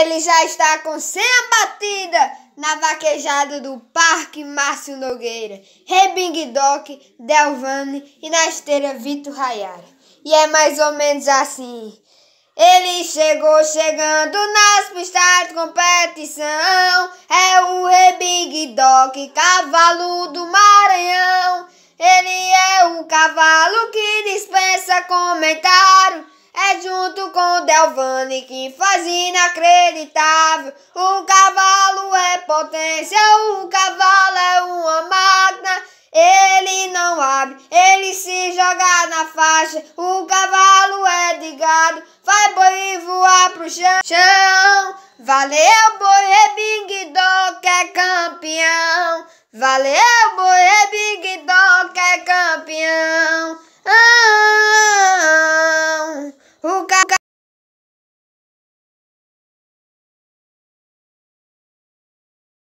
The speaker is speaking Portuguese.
Ele já está com 100 batida na vaquejada do Parque Márcio Nogueira, Rebing Doc, Delvane e na esteira Vitor Rayara. E é mais ou menos assim. Ele chegou chegando nas pistas de competição. É o Rebing Doc, cavalo do Maranhão. Ele é o cavalo que dispensa comentar junto com o Delvani, que faz inacreditável. O cavalo é potência, o cavalo é uma máquina. Ele não abre, ele se joga na faixa. O cavalo é de gado, vai boi voar pro chão. Valeu, boi, é Big Dog, é campeão. Valeu, boi, é Big